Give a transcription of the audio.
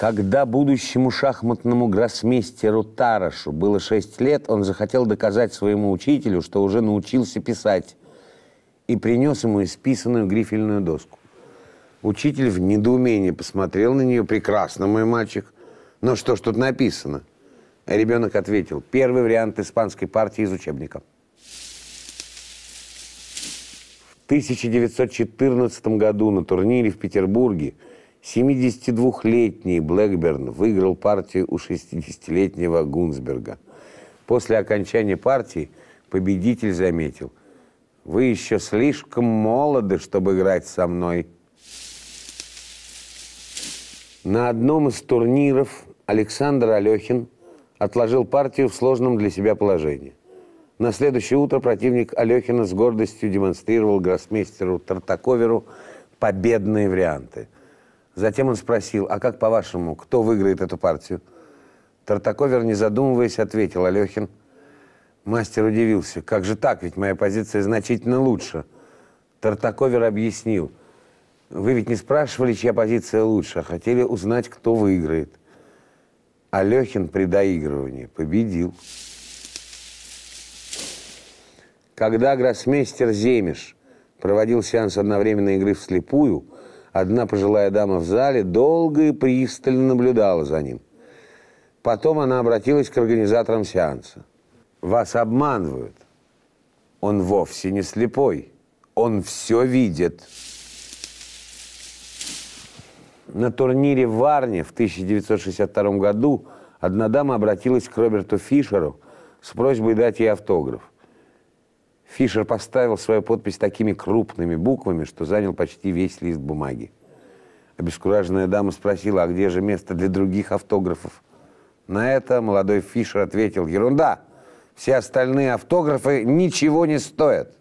Когда будущему шахматному гроссмейстеру Тарашу было шесть лет, он захотел доказать своему учителю, что уже научился писать, и принес ему исписанную грифельную доску. Учитель в недоумении посмотрел на нее. «Прекрасно, мой мальчик. Но что ж тут написано?» Ребенок ответил. «Первый вариант испанской партии из учебника». В 1914 году на турнире в Петербурге – 72-летний Блэкберн выиграл партию у 60-летнего Гунсберга. После окончания партии победитель заметил, «Вы еще слишком молоды, чтобы играть со мной». На одном из турниров Александр Алехин отложил партию в сложном для себя положении. На следующее утро противник Алехина с гордостью демонстрировал гроссмейстеру Тартаковеру победные варианты – Затем он спросил, а как по-вашему, кто выиграет эту партию? Тартаковер, не задумываясь, ответил Алехин. Мастер удивился. Как же так, ведь моя позиция значительно лучше. Тартаковер объяснил. Вы ведь не спрашивали, чья позиция лучше, а хотели узнать, кто выиграет. Алехин при доигрывании победил. Когда гроссмейстер Земиш проводил сеанс одновременной игры вслепую – Одна пожилая дама в зале долго и пристально наблюдала за ним. Потом она обратилась к организаторам сеанса. «Вас обманывают. Он вовсе не слепой. Он все видит». На турнире в Варне в 1962 году одна дама обратилась к Роберту Фишеру с просьбой дать ей автограф. Фишер поставил свою подпись такими крупными буквами, что занял почти весь лист бумаги. Обескураженная дама спросила, а где же место для других автографов? На это молодой Фишер ответил, ерунда, все остальные автографы ничего не стоят.